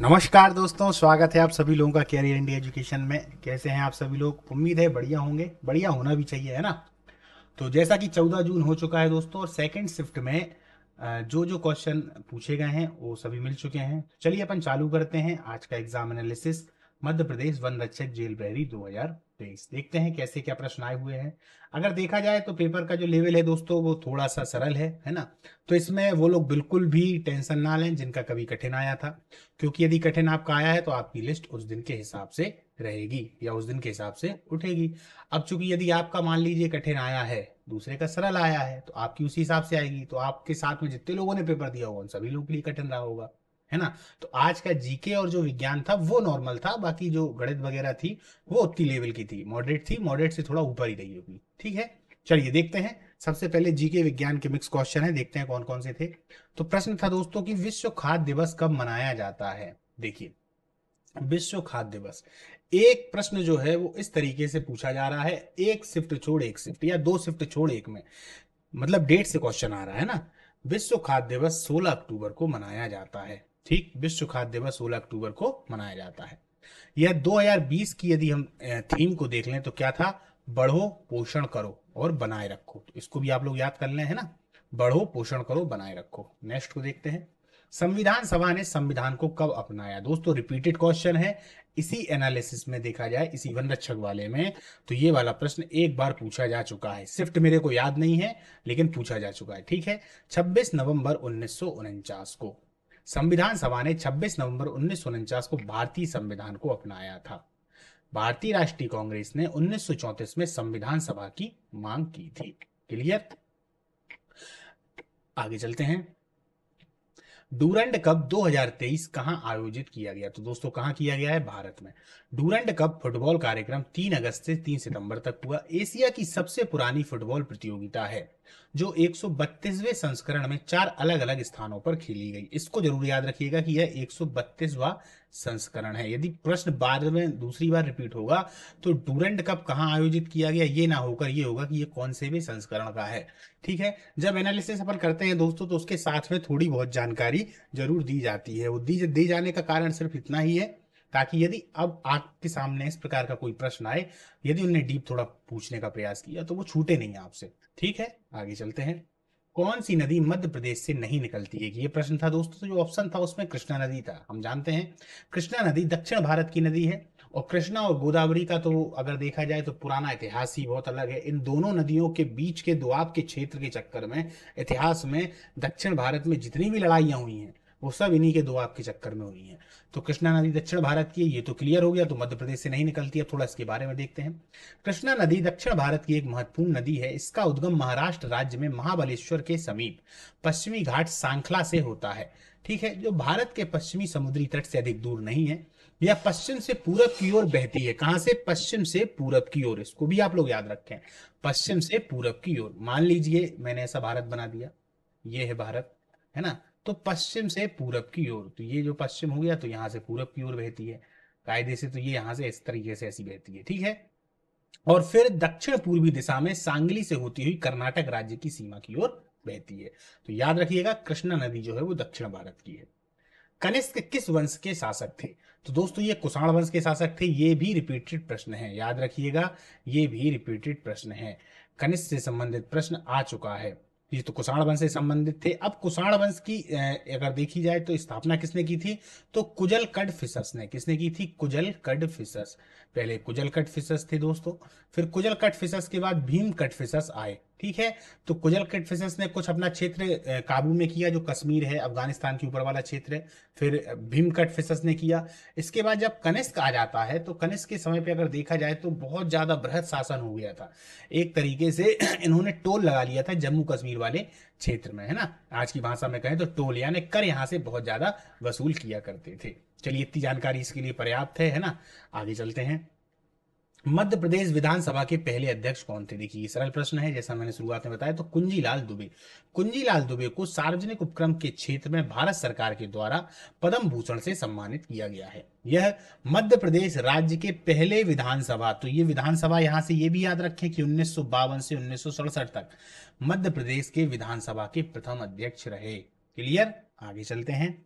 नमस्कार दोस्तों स्वागत है आप सभी लोगों का कैरियर इंडिया एजुकेशन में कैसे हैं आप सभी लोग उम्मीद है बढ़िया होंगे बढ़िया होना भी चाहिए है ना तो जैसा कि 14 जून हो चुका है दोस्तों और सेकेंड शिफ्ट में जो जो क्वेश्चन पूछे गए हैं वो सभी मिल चुके हैं चलिए अपन चालू करते हैं आज का एग्जाम एनालिसिस मध्य प्रदेश वन रक्षक जेल बैरी दो देखते हैं कैसे क्या प्रश्न आए हुए हैं अगर देखा जाए तो पेपर का जो लेवल है दोस्तों वो थोड़ा सा सरल है है ना तो इसमें वो लोग बिल्कुल भी टेंशन ना लें जिनका कभी कठिन आया था क्योंकि यदि कठिन आपका आया है तो आपकी लिस्ट उस दिन के हिसाब से रहेगी या उस दिन के हिसाब से उठेगी अब चूंकि यदि आपका मान लीजिए कठिन आया है दूसरे का सरल आया है तो आपकी उसी हिसाब से आएगी तो आपके साथ में जितने लोगों ने पेपर दिया होगा उन सभी लोगों के लिए कठिन रहा होगा है ना तो आज का जीके और जो विज्ञान था वो नॉर्मल था बाकी जो गणित वगैरह थी वो उतनी लेवल की थी मॉडरेट थी मॉडरेट से थोड़ा ऊपर ही रही होगी ठीक है चलिए देखते हैं सबसे पहले जीके विज्ञान के मिक्स क्वेश्चन है देखते हैं कौन कौन से थे तो प्रश्न था दोस्तों कि विश्व खाद्य दिवस कब मनाया जाता है देखिए विश्व खाद्य दिवस एक प्रश्न जो है वो इस तरीके से पूछा जा रहा है एक शिफ्ट छोड़ एक शिफ्ट या दो शिफ्ट छोड़ एक में मतलब डेट से क्वेश्चन आ रहा है ना विश्व खाद्य दिवस 16 अक्टूबर को मनाया जाता है ठीक विश्व खाद्य दिवस सोलह अक्टूबर को मनाया जाता है यह 2020 की यदि हम थीम को देख लें तो क्या था बढ़ो पोषण करो और बनाए रखो तो इसको भी आप लोग याद कर लें है ना बढ़ो पोषण करो बनाए रखो नेक्स्ट को देखते हैं संविधान सभा ने संविधान को कब अपनाया दोस्तों रिपीटेड क्वेश्चन है इसी एनालिसिस में देखा जाए इसी वन रक्षक वाले में तो ये वाला प्रश्न एक बार पूछा जा चुका है सिफ्ट मेरे को याद नहीं है लेकिन पूछा जा चुका है ठीक है 26 नवंबर उन्नीस को संविधान सभा ने 26 नवंबर उन्नीस को भारतीय संविधान को अपनाया था भारतीय राष्ट्रीय कांग्रेस ने उन्नीस में संविधान सभा की मांग की थी क्लियर आगे चलते हैं डूरंड कप 2023 कहां आयोजित किया गया तो दोस्तों कहां किया गया है भारत में डूरंड कप फुटबॉल कार्यक्रम 3 अगस्त से 3 सितंबर तक हुआ एशिया की सबसे पुरानी फुटबॉल प्रतियोगिता है जो 132वें संस्करण में चार अलग अलग स्थानों पर खेली गई इसको जरूर याद रखिएगा कि यह 132वां संस्करण है यदि प्रश्न बाद में दूसरी बार रिपीट होगा तो डूरेंट कप कहाँ आयोजित किया गया ये ना होकर ये होगा कि ये कौन से भी संस्करण का है ठीक है जब एनालिसिस अपन करते हैं दोस्तों तो उसके साथ में थोड़ी बहुत जानकारी जरूर दी जाती है वो दी, दी जाने का कारण सिर्फ इतना ही है ताकि यदि अब आपके सामने इस प्रकार का कोई प्रश्न आए यदि उनने डीप थोड़ा पूछने का प्रयास किया तो वो छूटे नहीं आपसे ठीक है आगे चलते हैं कौन सी नदी मध्य प्रदेश से नहीं निकलती है ये प्रश्न था दोस्तों तो जो ऑप्शन था उसमें कृष्णा नदी था हम जानते हैं कृष्णा नदी दक्षिण भारत की नदी है और कृष्णा और गोदावरी का तो अगर देखा जाए तो पुराना इतिहास ही बहुत अलग है इन दोनों नदियों के बीच के दुआब के क्षेत्र के चक्कर में इतिहास में दक्षिण भारत में जितनी भी लड़ाइयाँ हुई हैं वो सब इन्हीं के दो आपके चक्कर में हुई हैं तो कृष्णा नदी दक्षिण भारत की है ये तो क्लियर हो गया तो मध्य प्रदेश से नहीं निकलती है थोड़ा इसके बारे में देखते हैं कृष्णा नदी दक्षिण भारत की एक महत्वपूर्ण नदी है इसका उद्गम महाराष्ट्र राज्य में महाबलेश्वर के समीप पश्चिमी घाट सांखला से होता है ठीक है जो भारत के पश्चिमी समुद्री तट से अधिक दूर नहीं है यह पश्चिम से पूरब की ओर बहती है कहां से पश्चिम से पूरब की ओर इसको भी आप लोग याद रखें पश्चिम से पूरब की ओर मान लीजिए मैंने ऐसा भारत बना दिया ये है भारत है ना तो पश्चिम से पूरब की ओर तो ये जो पश्चिम हो गया तो यहाँ से पूरब की ओर बहती है कायदे से तो ये यहाँ से इस तरीके से ऐसी बहती है ठीक है और फिर दक्षिण पूर्वी दिशा में सांगली से होती हुई कर्नाटक राज्य की सीमा की ओर बहती है तो याद रखिएगा कृष्णा नदी जो है वो दक्षिण भारत की है कनिष्क किस वंश के शासक थे तो दोस्तों ये कुषाण वंश के शासक थे ये भी रिपीटेड प्रश्न है याद रखिएगा ये भी रिपीटेड प्रश्न है कनिष्क से संबंधित प्रश्न आ चुका है ये तो कुषाण वंश से संबंधित थे अब कुषाण वंश की अगर देखी जाए तो स्थापना किसने की थी तो कुजल कड फिसस ने किसने की थी कुजल कड फिसस पहले कुजल कट फिसस थे दोस्तों फिर कुजल कट फिसस के बाद भीम कट फिसस आए ठीक है तो कुजल कटफिशंस ने कुछ अपना क्षेत्र काबू में किया जो कश्मीर है अफगानिस्तान के ऊपर वाला क्षेत्र है फिर भीम कटफिशंस ने किया इसके बाद जब कनिष्क आ जाता है तो कनिष्क के समय पे अगर देखा जाए तो बहुत ज़्यादा बृहद शासन हो गया था एक तरीके से इन्होंने टोल लगा लिया था जम्मू कश्मीर वाले क्षेत्र में है ना आज की भाषा में कहें तो टोल यानी कर यहाँ से बहुत ज़्यादा वसूल किया करते थे चलिए इतनी जानकारी इसके लिए पर्याप्त है, है ना आगे चलते हैं मध्य प्रदेश विधानसभा के पहले अध्यक्ष कौन थे देखिए सरल प्रश्न है जैसा मैंने शुरुआत में बताया तो कुंजीलाल दुबे कुंजीलाल दुबे को सार्वजनिक उपक्रम के क्षेत्र में भारत सरकार के द्वारा पद्म भूषण से सम्मानित किया गया है यह मध्य प्रदेश राज्य के पहले विधानसभा तो ये विधानसभा यहां से ये भी याद रखें कि उन्नीस से उन्नीस तक मध्य प्रदेश के विधानसभा के प्रथम अध्यक्ष रहे क्लियर आगे चलते हैं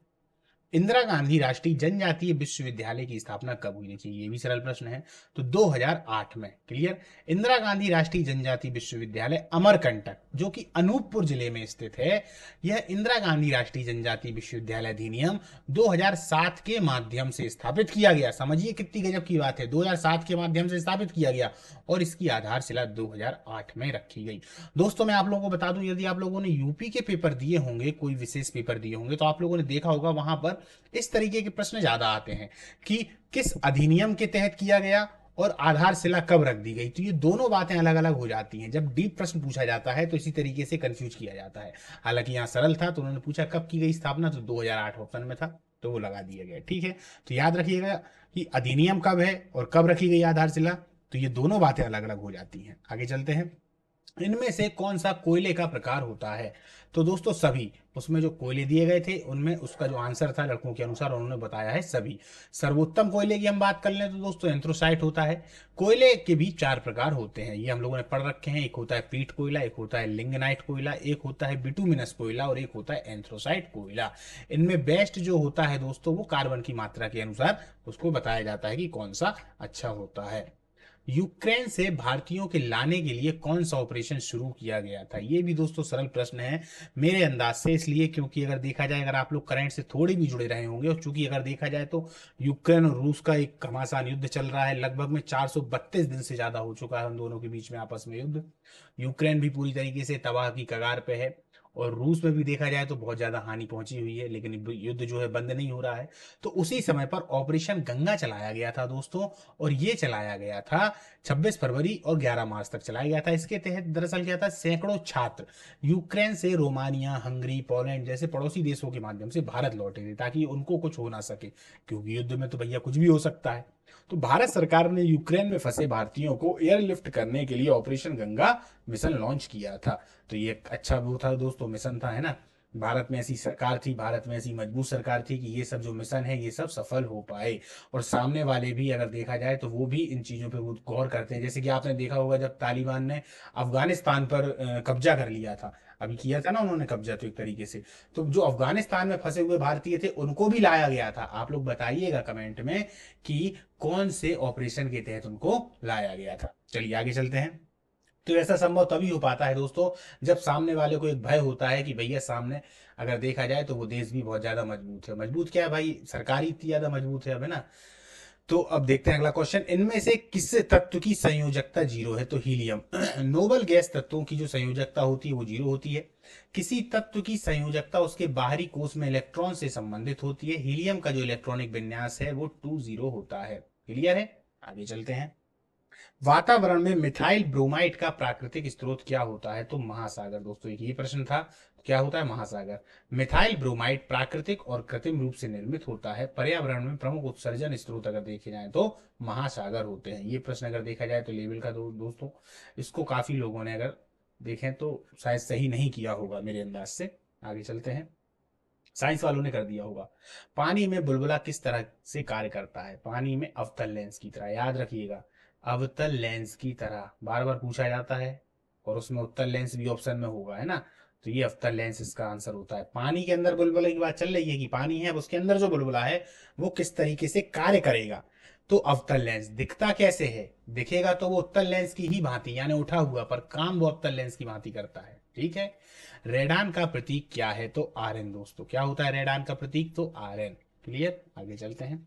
इंदिरा गांधी राष्ट्रीय जनजातीय विश्वविद्यालय की स्थापना कब हुई देखिए ये भी सरल प्रश्न है तो 2008 में क्लियर इंदिरा गांधी राष्ट्रीय जनजातीय विश्वविद्यालय अमरकंटक जो कि अनूपपुर जिले में स्थित है यह इंदिरा गांधी राष्ट्रीय जनजातीय विश्वविद्यालय अधिनियम 2007 के माध्यम से स्थापित किया गया समझिए कितनी गजब की बात है दो के माध्यम से स्थापित किया गया और इसकी आधारशिला 2008 में रखी गई दोस्तों मैं आप लोगों को बता दूं यदि आप लोगों ने यूपी के पेपर दिए होंगे कोई विशेष पेपर दिए होंगे तो आप लोगों ने देखा होगा वहां पर इस तरीके के प्रश्न ज्यादा आते हैं कि किस अधिनियम के तहत किया गया और आधारशिला कब रख दी गई तो ये दोनों बातें अलग अलग हो जाती हैं जब डीप प्रश्न पूछा जाता है तो इसी तरीके से कंफ्यूज किया जाता है हालांकि यहाँ सरल था तो उन्होंने पूछा कब की गई स्थापना तो 2008 ऑप्शन में था तो वो लगा दिया गया ठीक है तो याद रखिएगा कि अधिनियम कब है और कब रखी गई आधारशिला तो ये दोनों बातें अलग अलग हो जाती हैं आगे चलते हैं इनमें से कौन सा कोयले का प्रकार होता है तो दोस्तों सभी उसमें जो कोयले दिए गए थे उनमें उसका जो आंसर था लड़कों के अनुसार उन्होंने बताया है सभी सर्वोत्तम कोयले की हम बात कर लें तो दोस्तों एंथ्रोसाइट होता है कोयले के भी चार प्रकार होते हैं ये हम लोगों ने पढ़ रखे हैं एक होता है पीठ कोयला एक होता है लिंगनाइट कोयला एक होता है बिटूमिनस कोयला और एक होता है एंथ्रोसाइट कोयला इनमें बेस्ट जो होता है दोस्तों वो कार्बन की मात्रा के अनुसार उसको बताया जाता है कि कौन सा अच्छा होता है यूक्रेन से भारतीयों के लाने के लिए कौन सा ऑपरेशन शुरू किया गया था ये भी दोस्तों सरल प्रश्न है मेरे अंदाज से इसलिए क्योंकि अगर देखा जाए अगर आप लोग करंट से थोड़े भी जुड़े रहे होंगे और चूंकि अगर देखा जाए तो यूक्रेन और रूस का एक घमासान युद्ध चल रहा है लगभग में चार दिन से ज्यादा हो चुका है उन दोनों के बीच में आपस में युद्ध यूक्रेन भी पूरी तरीके से तबाह की कगार पे है और रूस में भी देखा जाए तो बहुत ज्यादा हानि पहुंची हुई है लेकिन युद्ध जो है बंद नहीं हो रहा है तो उसी समय पर ऑपरेशन गंगा चलाया गया था दोस्तों और ये चलाया गया था 26 फरवरी और 11 मार्च तक चलाया गया था इसके तहत दरअसल क्या था सैकड़ों छात्र यूक्रेन से रोमानिया हंगरी पोलैंड जैसे पड़ोसी देशों के माध्यम से भारत लौटे थे ताकि उनको कुछ हो ना सके क्योंकि युद्ध में तो भैया कुछ भी हो सकता है तो भारत सरकार ने यूक्रेन में फंसे भारतीयों को एयरलिफ्ट करने के लिए ऑपरेशन गंगा मिशन लॉन्च किया था तो ये अच्छा वो था दोस्तों मिशन था है ना भारत में ऐसी सरकार थी भारत में ऐसी मजबूत सरकार थी कि ये सब जो मिशन है ये सब सफल हो पाए और सामने वाले भी अगर देखा जाए तो वो भी इन चीज़ों पर वो गौर करते हैं जैसे कि आपने देखा होगा जब तालिबान ने अफगानिस्तान पर कब्जा कर लिया था अभी किया था ना उन्होंने कब्जा तो एक तरीके से तो जो अफगानिस्तान में फंसे हुए भारतीय थे उनको भी लाया गया था आप लोग बताइएगा कमेंट में कि कौन से ऑपरेशन के तहत उनको लाया गया था चलिए आगे चलते हैं तो ऐसा संभव तभी हो पाता है दोस्तों जब सामने वाले को एक भय होता है कि भैया सामने अगर देखा जाए तो वो देश भी बहुत ज्यादा मजबूत है मजबूत क्या है भाई सरकार ही इतनी ज्यादा मजबूत है अब है ना तो अब देखते हैं अगला क्वेश्चन इनमें से किस तत्व की संयोजकता जीरो है तो हीलियम नोबल गैस तत्वों की जो संयोजकता होती है वो जीरो होती है किसी तत्व की संयोजकता उसके बाहरी कोष में इलेक्ट्रॉन से संबंधित होती है हीलियम का जो इलेक्ट्रॉनिक विन्यास है वो टू जीरो होता है क्लियर है आगे चलते हैं वातावरण में मिथाइल ब्रोमाइड का प्राकृतिक स्रोत क्या होता है तो महासागर दोस्तों ये प्रश्न था क्या होता है महासागर मिथाइल ब्रोमाइड प्राकृतिक और कृत्रिम रूप से निर्मित होता है पर्यावरण में प्रमुख उत्सर्जन स्रोत अगर देखे जाए तो महासागर होते हैं ये प्रश्न अगर देखा जाए तो लेवल का दो, दोस्तों इसको काफी लोगों ने अगर देखें तो शायद सही नहीं किया होगा मेरे अंदाज से आगे चलते हैं साइंस वालों ने कर दिया होगा पानी में बुलबुला किस तरह से कार्य करता है पानी में अवतल लेंस की तरह याद रखिएगा अवतल लेंस की तरह बार बार पूछा जाता है और उसमें उत्तर लेंस भी ऑप्शन में होगा है ना तो ये अवतल लेंस इसका आंसर होता है पानी के अंदर बुलबुले की बात चल रही है कि पानी है उसके अंदर जो बुलबुला है वो किस तरीके से कार्य करेगा तो अवतल लेंस दिखता कैसे है दिखेगा तो वो उत्तर लेंस की ही भांति यानी उठा हुआ पर काम वो अवतल लेंस की भांति करता है ठीक है रेडान का प्रतीक क्या है तो आर दोस्तों क्या होता है रेडान का प्रतीक तो आर क्लियर आगे चलते हैं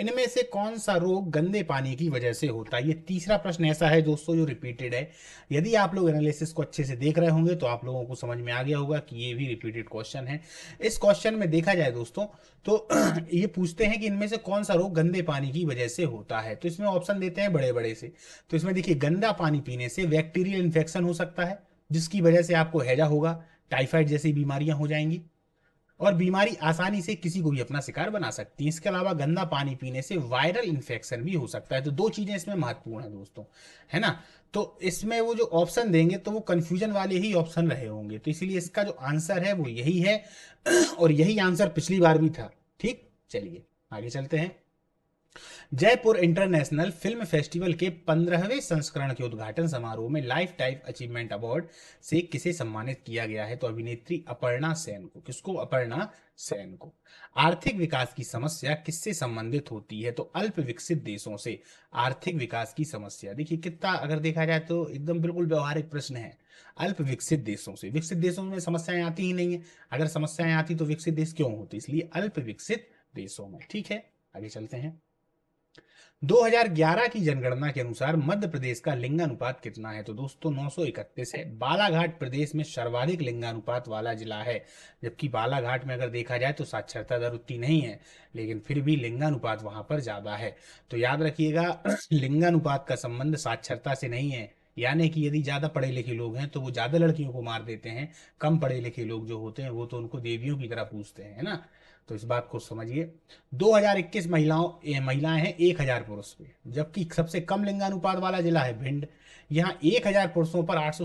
इनमें से कौन सा रोग गंदे पानी की वजह से होता है ये तीसरा प्रश्न ऐसा है दोस्तों जो रिपीटेड है यदि आप लोग एनालिसिस को अच्छे से देख रहे होंगे तो आप लोगों को समझ में आ गया होगा कि ये भी रिपीटेड क्वेश्चन है इस क्वेश्चन में देखा जाए दोस्तों तो ये पूछते हैं कि इनमें से कौन सा रोग गंदे पानी की वजह से होता है तो इसमें ऑप्शन देते हैं बड़े बड़े से तो इसमें देखिए गंदा पानी पीने से बैक्टीरियल इन्फेक्शन हो सकता है जिसकी वजह से आपको हैजा होगा टाइफाइड जैसी बीमारियां हो जाएंगी और बीमारी आसानी से किसी को भी अपना शिकार बना सकती है इसके अलावा गंदा पानी पीने से वायरल इन्फेक्शन भी हो सकता है तो दो चीजें इसमें महत्वपूर्ण है दोस्तों है ना तो इसमें वो जो ऑप्शन देंगे तो वो कंफ्यूजन वाले ही ऑप्शन रहे होंगे तो इसीलिए इसका जो आंसर है वो यही है और यही आंसर पिछली बार भी था ठीक चलिए आगे चलते हैं जयपुर इंटरनेशनल फिल्म फेस्टिवल के पंद्रहवें संस्करण के उद्घाटन समारोह में लाइफ टाइम अचीवमेंट अवार्ड से किसे सम्मानित किया गया है तो अभिनेत्री अपर्णा सेन को किसको अपर्णा सेन को आर्थिक विकास की समस्या किससे संबंधित होती है तो अल्प विकसित देशों से आर्थिक विकास की समस्या देखिए कितना अगर देखा जाए तो एकदम बिल्कुल व्यवहारिक प्रश्न है अल्प विकसित देशों से विकसित देशों में समस्याएं आती ही नहीं है अगर समस्याएं आती तो विकसित देश क्यों होती इसलिए अल्प विकसित देशों में ठीक है आगे चलते हैं 2011 की जनगणना के अनुसार मध्य प्रदेश का लिंगानुपात कितना है तो दोस्तों नौ है बालाघाट प्रदेश में सर्वाधिक लिंगानुपात वाला जिला है जबकि बालाघाट में अगर देखा जाए तो साक्षरता दर उतनी नहीं है लेकिन फिर भी लिंगानुपात वहां पर ज्यादा है तो याद रखिएगा लिंगानुपात का संबंध साक्षरता से नहीं है यानी कि यदि ज़्यादा पढ़े लिखे लोग हैं तो वो ज़्यादा लड़कियों को मार देते हैं कम पढ़े लिखे लोग जो होते हैं वो तो उनको देवियों की तरह पूछते हैं ना तो इस बात को समझिए 2021 महिलाओं महिलाएं हैं 1000 पुरुष पे जबकि सबसे कम लिंगानुपात वाला जिला है भिंड यहाँ 1000 पुरुषों पर आठ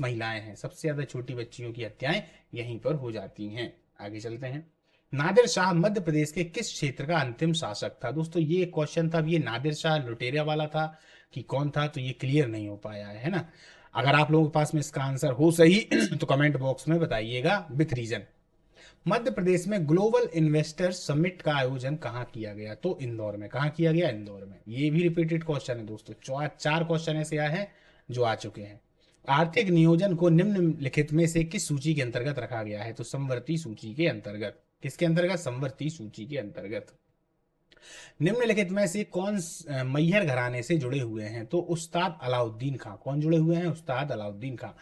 महिलाएं हैं सबसे ज्यादा छोटी बच्चियों की हत्याएं यहीं पर हो जाती हैं आगे चलते हैं नादिर शाह मध्य प्रदेश के किस क्षेत्र का अंतिम शासक था दोस्तों ये क्वेश्चन था ये नादिर शाह लुटेरिया वाला था कि कौन था तो ये क्लियर नहीं हो पाया है ना अगर आप लोगों के पास में इसका आंसर हो सही तो कमेंट बॉक्स में बताइएगा विथ रीजन मध्य प्रदेश में ग्लोबल इन्वेस्टर समिट का आयोजन कहाँ किया गया तो इंदौर में कहाँ किया गया इंदौर में ये भी रिपीटेड क्वेश्चन है दोस्तों चार क्वेश्चन ऐसे आए हैं जो आ चुके हैं आर्थिक नियोजन को निम्नलिखित में से किस सूची के अंतर्गत रखा गया है तो संवर्ती सूची के अंतर्गत किसके अंतर्गत संवर्ती सूची के अंतर्गत निम्नलिखित में से कौन मैहर घराने से जुड़े हुए हैं तो उस्ताद अलाउद्दीन खान कौन जुड़े हुए हैं उस्ताद अलाउद्दीन खान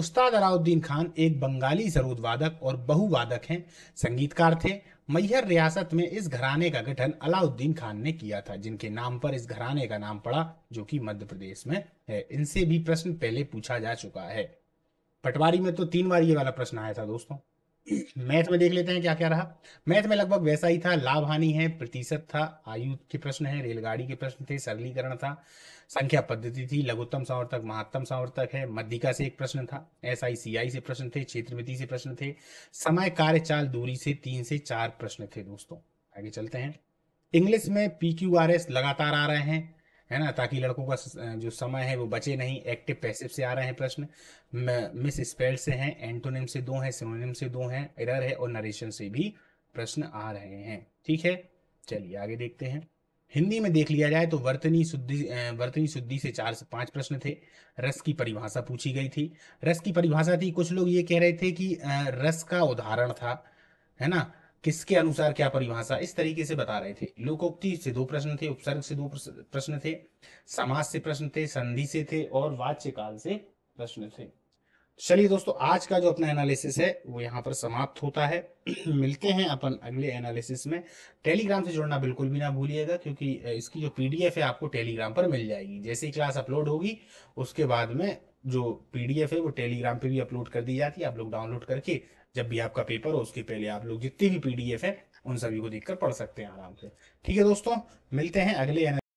उस्ताद अलाउद्दीन खान एक बंगाली सरूद वादक और बहुवादक हैं संगीतकार थे मैहर रियासत में इस घराने का गठन अलाउद्दीन खान ने किया था जिनके नाम पर इस घराने का नाम पड़ा जो कि मध्य प्रदेश में है इनसे भी प्रश्न पहले पूछा जा चुका है पटवारी में तो तीन बार ये वाला प्रश्न आया था दोस्तों मैथ में देख लेते हैं क्या क्या रहा मैथ में लगभग वैसा ही था लाभ हानि है प्रतिशत था आयु के प्रश्न है रेलगाड़ी के प्रश्न थे सरलीकरण था संख्या पद्धति थी लघुत्तम संवर्तक महत्तम संवर्तक है मध्यिका से एक प्रश्न था एस आई सी आई से प्रश्न थे क्षेत्रविधि से प्रश्न थे समय कार्यचाल दूरी से तीन से चार प्रश्न थे दोस्तों आगे चलते हैं इंग्लिश में पी क्यू आर एस लगातार आ रहे हैं है ना ताकि लड़कों का जो समय है वो बचे नहीं एक्टिव पैसिव से आ रहे हैं प्रश्न मिस स्पेल से हैं एंटोनिम से दो हैं सिनोनिम से दो हैं एरर है और नरेशन से भी प्रश्न आ रहे हैं ठीक है चलिए आगे देखते हैं हिंदी में देख लिया जाए तो वर्तनी शुद्धि वर्तनी शुद्धि से चार से पांच प्रश्न थे रस की परिभाषा पूछी गई थी रस की परिभाषा थी कुछ लोग ये कह रहे थे कि रस का उदाहरण था है ना किसके अनुसार क्या परिभाषा इस तरीके से बता रहे थे लोकोक्ति से दो प्रश्न थे उपसर्ग से दो प्रश्न थे समाज से प्रश्न थे संधि से थे और वाच्य काल से प्रश्न थे चलिए दोस्तों आज का जो अपना एनालिसिस है वो यहाँ पर समाप्त होता है मिलते हैं अपन अगले एनालिसिस में टेलीग्राम से जुड़ना बिल्कुल भी ना भूलिएगा क्योंकि इसकी जो पीडीएफ है आपको टेलीग्राम पर मिल जाएगी जैसे ही क्लास अपलोड होगी उसके बाद में जो पीडीएफ है वो टेलीग्राम पे भी अपलोड कर दी जाती है आप लोग डाउनलोड करके जब भी आपका पेपर हो उसके पहले आप लोग जितनी भी पीडीएफ है उन सभी को देखकर पढ़ सकते हैं आराम से ठीक है दोस्तों मिलते हैं अगले